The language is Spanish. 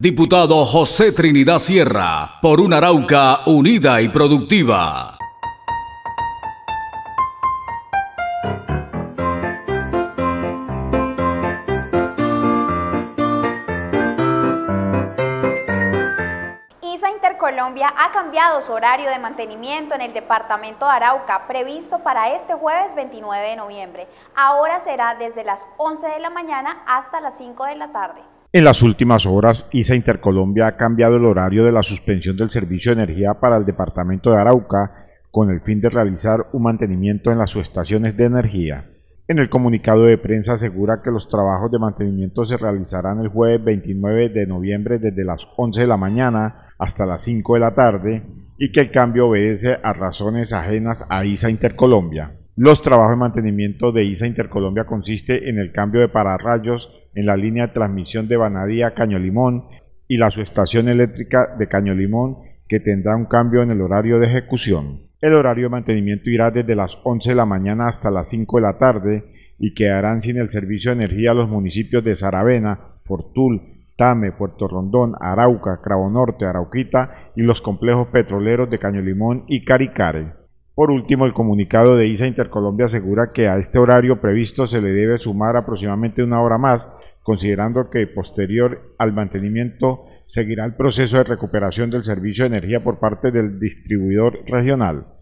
Diputado José Trinidad Sierra, por una Arauca unida y productiva. ISA Intercolombia ha cambiado su horario de mantenimiento en el departamento de Arauca, previsto para este jueves 29 de noviembre. Ahora será desde las 11 de la mañana hasta las 5 de la tarde. En las últimas horas, ISA Intercolombia ha cambiado el horario de la suspensión del servicio de energía para el departamento de Arauca con el fin de realizar un mantenimiento en las subestaciones de energía. En el comunicado de prensa asegura que los trabajos de mantenimiento se realizarán el jueves 29 de noviembre desde las 11 de la mañana hasta las 5 de la tarde y que el cambio obedece a razones ajenas a ISA Intercolombia. Los trabajos de mantenimiento de ISA Intercolombia consiste en el cambio de pararrayos en la línea de transmisión de Banadía Caño Limón y la subestación eléctrica de Caño Limón que tendrá un cambio en el horario de ejecución. El horario de mantenimiento irá desde las 11 de la mañana hasta las 5 de la tarde y quedarán sin el servicio de energía los municipios de Saravena, Fortul, Tame, Puerto Rondón, Arauca, Cravo Norte, Arauquita y los complejos petroleros de Caño Limón y Caricare. Por último, el comunicado de ISA Intercolombia asegura que a este horario previsto se le debe sumar aproximadamente una hora más, considerando que posterior al mantenimiento seguirá el proceso de recuperación del servicio de energía por parte del distribuidor regional.